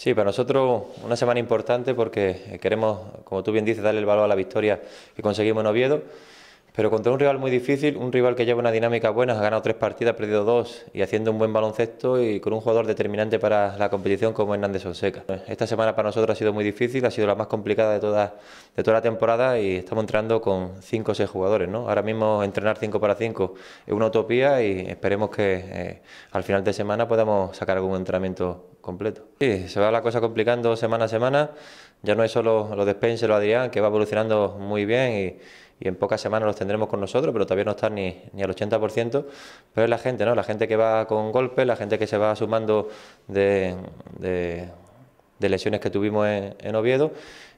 Sí, para nosotros una semana importante porque queremos, como tú bien dices, darle el valor a la victoria que conseguimos en Oviedo. Pero contra un rival muy difícil, un rival que lleva una dinámica buena, ha ganado tres partidas, ha perdido dos y haciendo un buen baloncesto y con un jugador determinante para la competición como Hernández Fonseca. Esta semana para nosotros ha sido muy difícil, ha sido la más complicada de toda, de toda la temporada y estamos entrando con cinco o seis jugadores. ¿no? Ahora mismo entrenar cinco para cinco es una utopía y esperemos que eh, al final de semana podamos sacar algún entrenamiento completo. Sí, se va la cosa complicando semana a semana, ya no es solo lo de Spencer o Adrián, que va evolucionando muy bien y y en pocas semanas los tendremos con nosotros, pero todavía no están ni, al 80%, pero es la gente, ¿no? La gente que va con golpes, la gente que se va sumando de, lesiones que tuvimos en Oviedo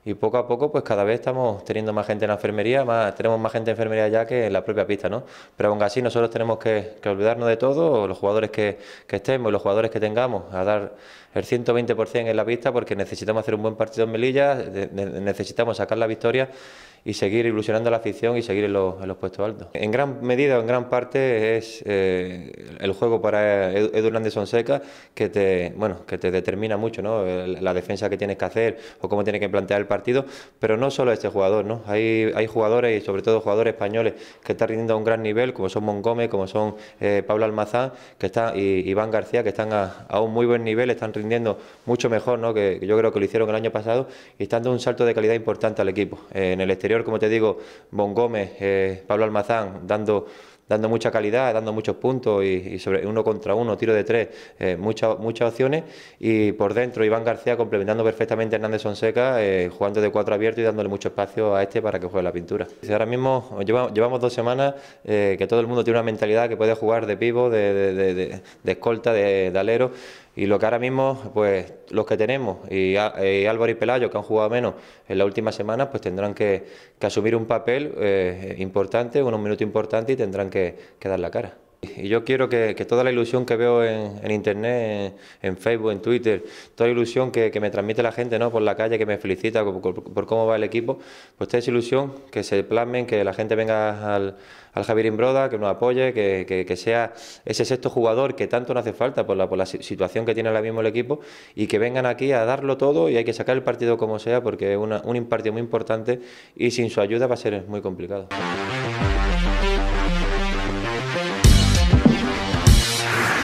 y poco a poco pues cada vez estamos teniendo más gente en la enfermería, más, tenemos más gente en enfermería ya que en la propia pista, ¿no? Pero aún así nosotros tenemos que, olvidarnos de todo, los jugadores que, estemos los jugadores que tengamos, a dar el 120% en la pista porque necesitamos hacer un buen partido en Melilla, necesitamos sacar la victoria y seguir ilusionando a la afición y seguir en los, puestos altos. En gran medida, en gran parte, es eh, el juego para Edu Hernández Sonseca que te, bueno, que te determina mucho ¿no? la defensa que tienes que hacer o cómo tienes que plantear el partido, pero no solo este jugador, ¿no? Hay, hay jugadores y sobre todo jugadores españoles que están rindiendo a un gran nivel, como son Montgomery, como son eh, Pablo Almazán que está, y Iván García, que están a, un muy buen nivel, están rindiendo mucho mejor, ¿no? que, yo creo que lo hicieron el año pasado, y están dando un salto de calidad importante al equipo. Eh, en el exterior, como te digo, Montgomery, eh, Pablo Almazán, dando dando mucha calidad, dando muchos puntos y, sobre uno contra uno, tiro de tres, eh, muchas muchas opciones. Y por dentro Iván García complementando perfectamente a Hernández Sonseca, eh, jugando de cuatro abierto y dándole mucho espacio a este para que juegue la pintura. Ahora mismo llevamos, dos semanas eh, que todo el mundo tiene una mentalidad que puede jugar de pivo, de, de, de, de escolta, de alero y lo que ahora mismo, pues los que tenemos, y, Álvaro y Pelayo, que han jugado menos en la última semana, pues tendrán que, asumir un papel eh, importante, unos minutos importantes y tendrán que, que dar la cara. Y yo quiero que, toda la ilusión que veo en, Internet, en, Facebook, en Twitter, toda la ilusión que, me transmite la gente por la calle, que me felicita por, cómo va el equipo, pues toda esa ilusión, que se plasmen, que la gente venga al, Javier Imbroda, que nos apoye, que, sea ese sexto jugador que tanto nos hace falta por la, situación que tiene ahora mismo el equipo y que vengan aquí a darlo todo y hay que sacar el partido como sea porque es un partido muy importante y sin su ayuda va a ser muy complicado.